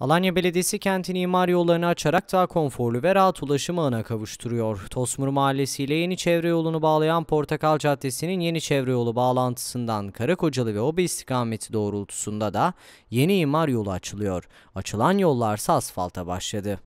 Alanya Belediyesi kentin imar yollarını açarak daha konforlu ve rahat ulaşım ağına kavuşturuyor. Tosmur Mahallesi ile Yeni Çevre Yolu'nu bağlayan Portakal Caddesi'nin Yeni Çevre Yolu bağlantısından Karakocalı ve Obi istikameti doğrultusunda da yeni imar yolu açılıyor. Açılan yollarsa asfalta başladı.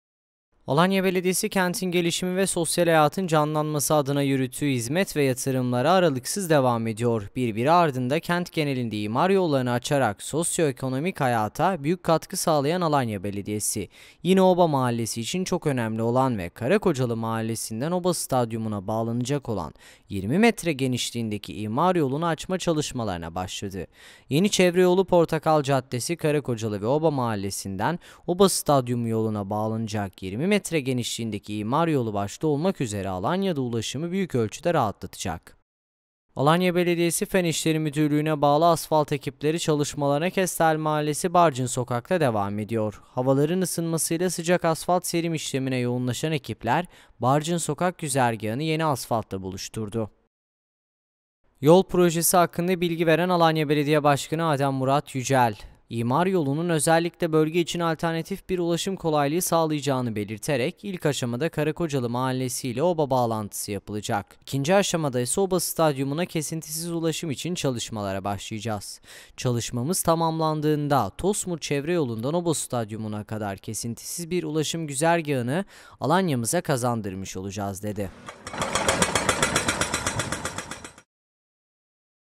Alanya Belediyesi kentin gelişimi ve sosyal hayatın canlanması adına yürüttüğü hizmet ve yatırımları aralıksız devam ediyor. Birbiri ardında kent genelinde imar yollarını açarak sosyoekonomik hayata büyük katkı sağlayan Alanya Belediyesi, yine Oba Mahallesi için çok önemli olan ve Karakocalı Mahallesi'nden Oba Stadyumuna bağlanacak olan 20 metre genişliğindeki imar yolunu açma çalışmalarına başladı. Yeni çevre yolu Portakal Caddesi Karakocalı ve Oba Mahallesi'nden Oba Stadyumu yoluna bağlanacak 20 metre metre genişliğindeki imar yolu başta olmak üzere Alanya'da ulaşımı büyük ölçüde rahatlatacak. Alanya Belediyesi Fen İşleri Müdürlüğü'ne bağlı asfalt ekipleri çalışmalarına Kestel Mahallesi Barcın Sokak'ta devam ediyor. Havaların ısınmasıyla sıcak asfalt serim işlemine yoğunlaşan ekipler Barcın Sokak güzergahını yeni asfaltla buluşturdu. Yol projesi hakkında bilgi veren Alanya Belediye Başkanı Adem Murat Yücel, İmar yolunun özellikle bölge için alternatif bir ulaşım kolaylığı sağlayacağını belirterek ilk aşamada Karakocalı Mahallesi ile Oba bağlantısı yapılacak. İkinci aşamada ise Oba Stadyumuna kesintisiz ulaşım için çalışmalara başlayacağız. Çalışmamız tamamlandığında Tosmur Çevre Yolu'ndan Oba Stadyumuna kadar kesintisiz bir ulaşım güzergahını Alanya'mıza kazandırmış olacağız dedi.